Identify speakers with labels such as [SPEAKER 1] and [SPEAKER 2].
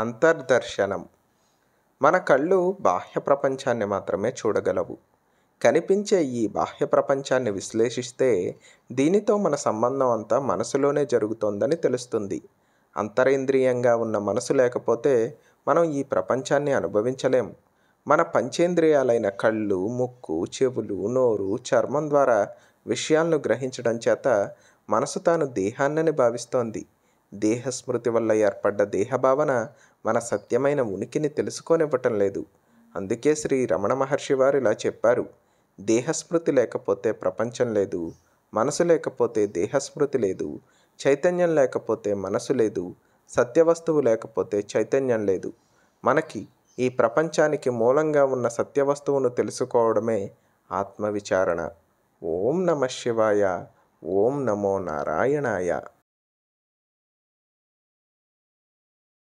[SPEAKER 1] అంతర్దర్శనం మన కళ్ళు బాహ్య ప్రపంచాన్ని మాత్రమే చూడగలవు కనిపించే ఈ బాహ్య ప్రపంచాన్ని విశ్లేషిస్తే దీనితో మన సంబంధం అంతా మనసులోనే జరుగుతోందని తెలుస్తుంది అంతరేంద్రియంగా ఉన్న మనసు లేకపోతే మనం ఈ ప్రపంచాన్ని అనుభవించలేం మన పంచేంద్రియాలైన కళ్ళు ముక్కు చెవులు నోరు చర్మం ద్వారా విషయాలను గ్రహించడం చేత మనసు తాను దేహాన్నని భావిస్తోంది దేహస్మృతి వల్ల ఏర్పడ్డ దేహభావన మన సత్యమైన ఉనికిని తెలుసుకోనివ్వటం లేదు అందుకే శ్రీ రమణ మహర్షి వారు ఇలా చెప్పారు దేహస్మృతి లేకపోతే ప్రపంచం లేదు మనసు లేకపోతే దేహస్మృతి లేదు చైతన్యం లేకపోతే మనసు లేదు సత్యవస్తువు లేకపోతే చైతన్యం లేదు మనకి ఈ ప్రపంచానికి మూలంగా ఉన్న సత్యవస్తువును తెలుసుకోవడమే ఆత్మవిచారణ ఓం నమ శివాయ
[SPEAKER 2] ఓం నమో నారాయణాయ